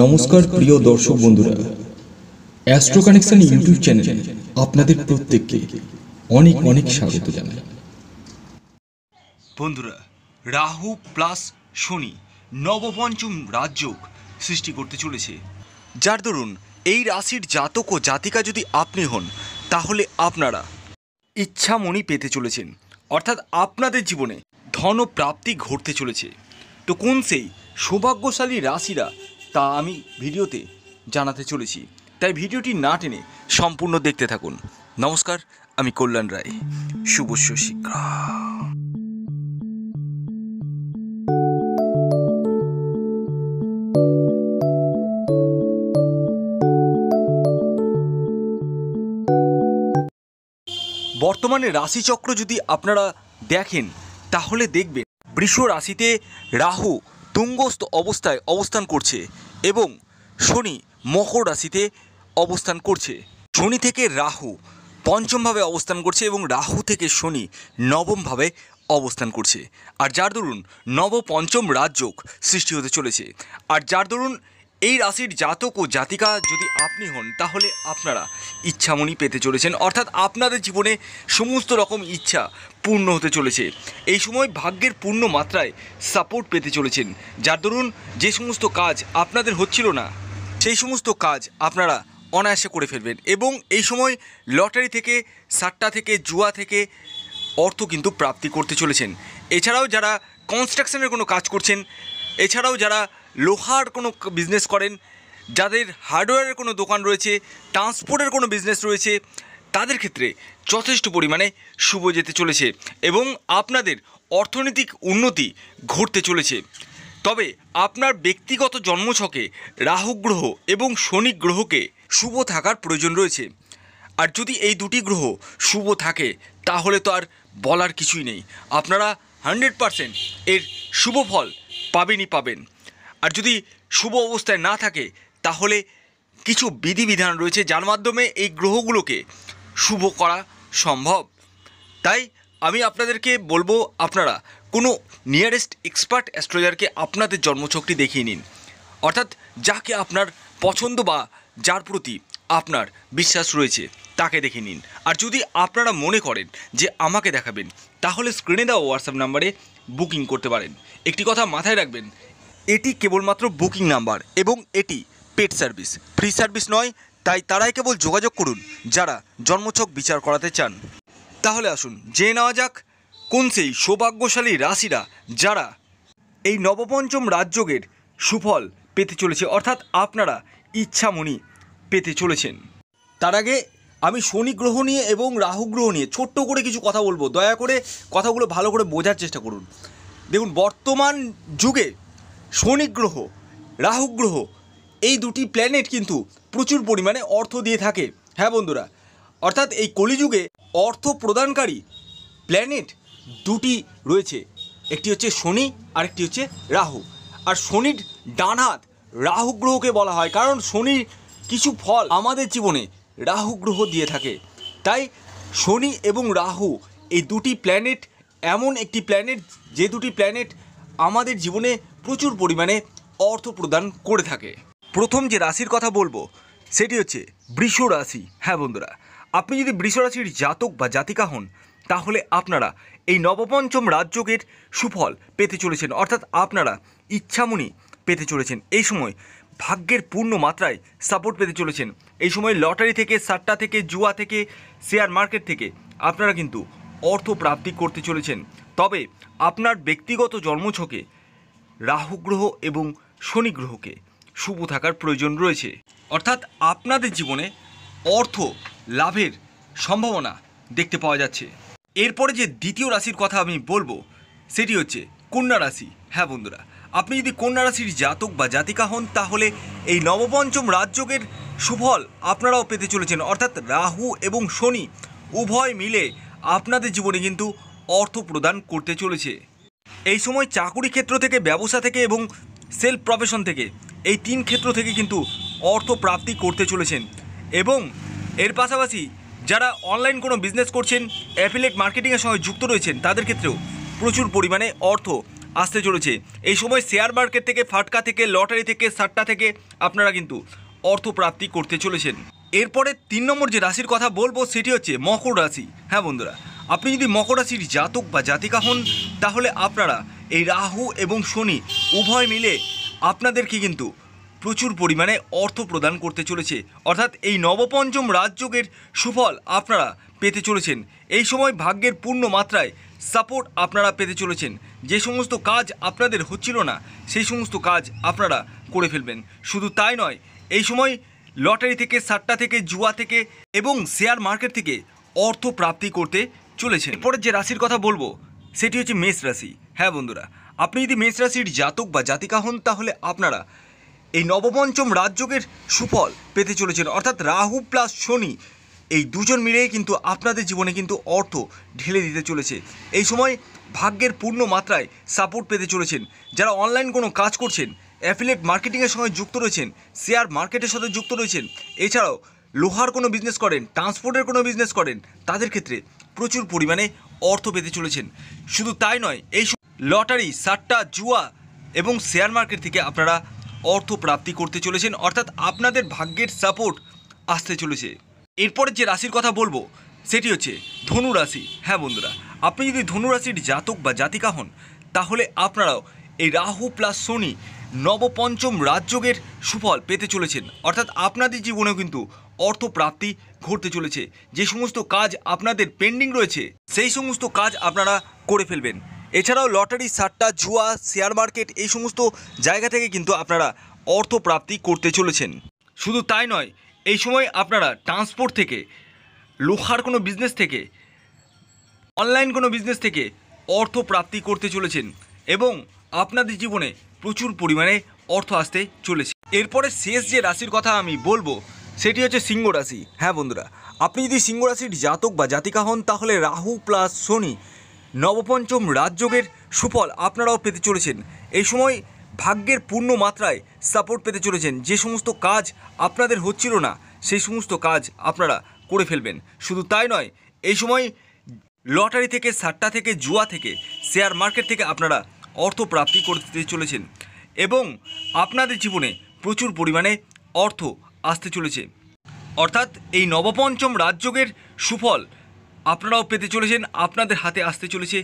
নমস্কার প্রিয় দর্শক বন্ধুরা অ্যাস্ট্রো কানেকশন ইউটিউব চ্যানেলে আপনাদের প্রত্যেককে অনেক অনেক স্বাগত জানাই বন্ধুরা রাহু প্লাস শনি নবপঞ্চম রাজযোগ সৃষ্টি করতে চলেছে যার দরুন এই রাশির জাতক ও জাতিকা যদি আপনি হন তাহলে আপনারা ইচ্ছামণি পেতে চলেছেন অর্থাৎ আপনাদের জীবনে ধনপ্রাপ্তি ঘটতে চলেছে তো কোন সেই সৌভাগ্যশালী রাশিরা তা আমি ভিডিওতে জানাতে চলেছি তাই ভিডিওটি না টেনে সম্পূর্ণ দেখতে থাকুন নমস্কার আমি কল্যাণ রায় শুভ শিক্ষা বর্তমানে রাশিচক্র যদি আপনারা দেখেন তাহলে দেখবেন বৃষ রাশিতে রাহু তুঙ্গস্থ অবস্থায় অবস্থান করছে এবং শনি মকর রাশিতে অবস্থান করছে শনি থেকে রাহু পঞ্চমভাবে অবস্থান করছে এবং রাহু থেকে শনি নবমভাবে অবস্থান করছে আর যার দরুন নব পঞ্চম রাজযোগ সৃষ্টি হতে চলেছে আর যার দরুন এই রাশির জাতক ও জাতিকা যদি আপনি হন তাহলে আপনারা ইচ্ছামণি পেতে চলেছেন অর্থাৎ আপনাদের জীবনে সমস্ত রকম ইচ্ছা পূর্ণ হতে চলেছে এই সময় ভাগ্যের পূর্ণ মাত্রায় সাপোর্ট পেতে চলেছেন যার দরুন যে সমস্ত কাজ আপনাদের হচ্ছিল না সেই সমস্ত কাজ আপনারা অনায়াসে করে ফেলবেন এবং এই সময় লটারি থেকে সাট্টা থেকে জুয়া থেকে অর্থ কিন্তু প্রাপ্তি করতে চলেছেন এছাড়াও যারা কনস্ট্রাকশনের কোনো কাজ করছেন এছাড়াও যারা লোহার কোনো বিজনেস করেন যাদের হার্ডওয়্যারের কোনো দোকান রয়েছে ট্রান্সপোর্টের কোনো বিজনেস রয়েছে তাদের ক্ষেত্রে যথেষ্ট পরিমাণে শুভ যেতে চলেছে এবং আপনাদের অর্থনৈতিক উন্নতি ঘটতে চলেছে তবে আপনার ব্যক্তিগত জন্মছকে রাহু গ্রহ এবং শনি গ্রহকে শুভ থাকার প্রয়োজন রয়েছে আর যদি এই দুটি গ্রহ শুভ থাকে তাহলে তো আর বলার কিছুই নেই আপনারা হান্ড্রেড পারসেন্ট এর শুভ ফল পাবেনই পাবেন আর যদি শুভ অবস্থায় না থাকে তাহলে কিছু বিধিবিধান রয়েছে যার মাধ্যমে এই গ্রহগুলোকে শুভ করা সম্ভব তাই আমি আপনাদেরকে বলবো আপনারা কোনো নিয়ারেস্ট এক্সপার্ট অ্যাস্ট্রোলজারকে আপনাদের জন্মছকটি দেখিয়ে নিন অর্থাৎ যাকে আপনার পছন্দ বা যার প্রতি আপনার বিশ্বাস রয়েছে তাকে দেখে নিন আর যদি আপনারা মনে করেন যে আমাকে দেখাবেন তাহলে স্ক্রিনে দেওয়া হোয়াটসঅ্যাপ নাম্বারে বুকিং করতে পারেন একটি কথা মাথায় রাখবেন এটি কেবলমাত্র বুকিং নাম্বার এবং এটি পেট সার্ভিস ফ্রি সার্ভিস নয় তাই তারাই কেবল যোগাযোগ করুন যারা জন্মছক বিচার করাতে চান তাহলে আসুন জেনে নেওয়া যাক কোন সেই সৌভাগ্যশালী রাশিরা যারা এই নবপঞ্চম রাজযোগের সুফল পেতে চলেছে অর্থাৎ আপনারা ইচ্ছামণি পেতে চলেছেন তার আগে আমি শনি গ্রহ নিয়ে এবং রাহু গ্রহ নিয়ে ছোট্ট করে কিছু কথা বলবো দয়া করে কথাগুলো ভালো করে বোঝার চেষ্টা করুন দেখুন বর্তমান যুগে শনি গ্রহ রাহু গ্রহ এই দুটি প্ল্যানেট কিন্তু প্রচুর পরিমাণে অর্থ দিয়ে থাকে হ্যাঁ বন্ধুরা অর্থাৎ এই কলিযুগে অর্থ প্রদানকারী প্ল্যানেট দুটি রয়েছে একটি হচ্ছে শনি আর একটি হচ্ছে রাহু আর শনির ডান হাত রাহু গ্রহকে বলা হয় কারণ শনির কিছু ফল আমাদের জীবনে রাহু গ্রহ দিয়ে থাকে তাই শনি এবং রাহু এই দুটি প্ল্যানেট এমন একটি প্ল্যানেট যে দুটি প্ল্যানেট আমাদের জীবনে প্রচুর পরিমাণে অর্থ প্রদান করে থাকে প্রথম যে রাশির কথা বলবো সেটি হচ্ছে বৃষ রাশি হ্যাঁ বন্ধুরা আপনি যদি বৃষ রাশির জাতক বা জাতিকা হন তাহলে আপনারা এই নবপঞ্চম রাজযোগের সুফল পেতে চলেছেন অর্থাৎ আপনারা ইচ্ছামনি পেতে চলেছেন এই সময় ভাগ্যের পূর্ণ মাত্রায় সাপোর্ট পেতে চলেছেন এই সময় লটারি থেকে সাট্টা থেকে জুয়া থেকে শেয়ার মার্কেট থেকে আপনারা কিন্তু অর্থ প্রাপ্তি করতে চলেছেন তবে আপনার ব্যক্তিগত জন্মছকে রাহু গ্রহ এবং শনি গ্রহকে শুভ থাকার প্রয়োজন রয়েছে অর্থাৎ আপনাদের জীবনে অর্থ লাভের সম্ভাবনা দেখতে পাওয়া যাচ্ছে এরপরে যে দ্বিতীয় রাশির কথা আমি বলবো সেটি হচ্ছে কন্যা রাশি হ্যাঁ বন্ধুরা আপনি যদি কন্যা রাশির জাতক বা জাতিকা হন তাহলে এই নবপঞ্চম রাজযোগের সুফল আপনারাও পেতে চলেছেন অর্থাৎ রাহু এবং শনি উভয় মিলে আপনাদের জীবনে কিন্তু অর্থ প্রদান করতে চলেছে এই সময় চাকুরি ক্ষেত্র থেকে ব্যবসা থেকে এবং সেলফ প্রফেশন থেকে এই তিন ক্ষেত্র থেকে কিন্তু অর্থ প্রাপ্তি করতে চলেছেন এবং এর পাশাপাশি যারা অনলাইন কোনো বিজনেস করছেন অ্যাফিলেট মার্কেটিংয়ের সঙ্গে যুক্ত রয়েছেন তাদের ক্ষেত্রেও প্রচুর পরিমাণে অর্থ আসতে চলেছে এই সময় শেয়ার মার্কেট থেকে ফাটকা থেকে লটারি থেকে সাট্টা থেকে আপনারা কিন্তু অর্থ প্রাপ্তি করতে চলেছেন এরপরে তিন নম্বর যে রাশির কথা বলবো সেটি হচ্ছে মকর রাশি হ্যাঁ বন্ধুরা আপনি যদি মকরাশির জাতক বা জাতিকা হন তাহলে আপনারা এই রাহু এবং শনি উভয় মিলে আপনাদেরকে কিন্তু প্রচুর পরিমাণে অর্থ প্রদান করতে চলেছে অর্থাৎ এই নবপঞ্চম রাজযোগের সুফল আপনারা পেতে চলেছেন এই সময় ভাগ্যের পূর্ণ মাত্রায় সাপোর্ট আপনারা পেতে চলেছেন যে সমস্ত কাজ আপনাদের হচ্ছিল না সেই সমস্ত কাজ আপনারা করে ফেলবেন শুধু তাই নয় এই সময় লটারি থেকে সাট্টা থেকে জুয়া থেকে এবং শেয়ার মার্কেট থেকে অর্থ প্রাপ্তি করতে চলেছে পরে যে রাশির কথা বলবো সেটি হচ্ছে মেষ রাশি হ্যাঁ বন্ধুরা আপনি যদি মেষ রাশির জাতক বা জাতিকা হন তাহলে আপনারা এই নবপঞ্চম রাজযোগের সুফল পেতে চলেছেন অর্থাৎ রাহু প্লাস শনি এই দুজন মিলেই কিন্তু আপনাদের জীবনে কিন্তু অর্থ ঢেলে দিতে চলেছে এই সময় ভাগ্যের পূর্ণ মাত্রায় সাপোর্ট পেতে চলেছেন যারা অনলাইন কোনো কাজ করছেন অ্যাফিলেট মার্কেটিংয়ের সঙ্গে যুক্ত রয়েছেন শেয়ার মার্কেটের সাথে যুক্ত রয়েছেন এছাড়াও লোহার কোনো বিজনেস করেন ট্রান্সপোর্টের কোনো বিজনেস করেন তাদের ক্ষেত্রে প্রচুর পরিমাণে অর্থ পেতে চলেছেন শুধু তাই নয় এই লটারি সাট্টা জুয়া এবং শেয়ার মার্কেট থেকে আপনারা অর্থ প্রাপ্তি করতে চলেছেন অর্থাৎ আপনাদের ভাগ্যের সাপোর্ট আসতে চলেছে এরপরে যে রাশির কথা বলবো সেটি হচ্ছে ধনু রাশি হ্যাঁ বন্ধুরা আপনি যদি ধনু রাশির জাতক বা জাতিকা হন তাহলে আপনারাও এই রাহু প্লাস শনি নবপঞ্চম রাজযোগের সুফল পেতে চলেছেন অর্থাৎ আপনাদের জীবনেও কিন্তু অর্থপ্রাপ্তি ঘটতে চলেছে যে সমস্ত কাজ আপনাদের পেন্ডিং রয়েছে সেই সমস্ত কাজ আপনারা করে ফেলবেন এছাড়াও লটারি সাট্টা জুয়া শেয়ার মার্কেট এই সমস্ত জায়গা থেকে কিন্তু আপনারা অর্থপ্রাপ্তি করতে চলেছেন শুধু তাই নয় এই সময় আপনারা ট্রান্সপোর্ট থেকে লোহার কোনো বিজনেস থেকে অনলাইন কোনো বিজনেস থেকে অর্থ প্রাপ্তি করতে চলেছেন এবং আপনাদের জীবনে প্রচুর পরিমাণে অর্থ আসতে চলেছে এরপরে শেষ যে রাশির কথা আমি বলবো সেটি হচ্ছে সিংহ রাশি হ্যাঁ বন্ধুরা আপনি যদি সিংহ রাশির জাতক বা জাতিকা হন তাহলে রাহু প্লাস শনি নবপঞ্চম রাজযোগের সুফল আপনারাও পেতে চলেছেন এই সময় ভাগ্যের পূর্ণ মাত্রায় সাপোর্ট পেতে চলেছেন যে সমস্ত কাজ আপনাদের হচ্ছিল না সেই সমস্ত কাজ আপনারা করে ফেলবেন শুধু তাই নয় এই সময় লটারি থেকে সাট্টা থেকে জুয়া থেকে শেয়ার মার্কেট থেকে আপনারা অর্থ প্রাপ্তি করতে চলেছেন এবং আপনাদের জীবনে প্রচুর পরিমাণে অর্থ আসতে চলেছে অর্থাৎ এই নবপঞ্চম রাজযোগের সুফল আপনারাও পেতে চলেছেন আপনাদের হাতে আসতে চলেছে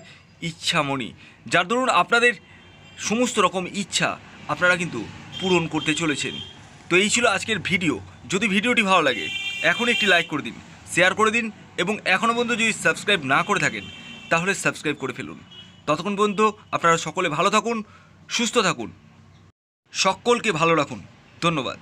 ইচ্ছামণি যার দরুন আপনাদের সমস্ত রকম ইচ্ছা আপনারা কিন্তু পূরণ করতে চলেছেন তো এই ছিল আজকের ভিডিও যদি ভিডিওটি ভালো লাগে এখন একটি লাইক করে দিন শেয়ার করে দিন এবং এখনও পর্যন্ত যদি সাবস্ক্রাইব না করে থাকেন তাহলে সাবস্ক্রাইব করে ফেলুন ততক্ষণ পর্যন্ত আপনারা সকলে ভালো থাকুন সুস্থ থাকুন সকলকে ভালো রাখুন ধন্যবাদ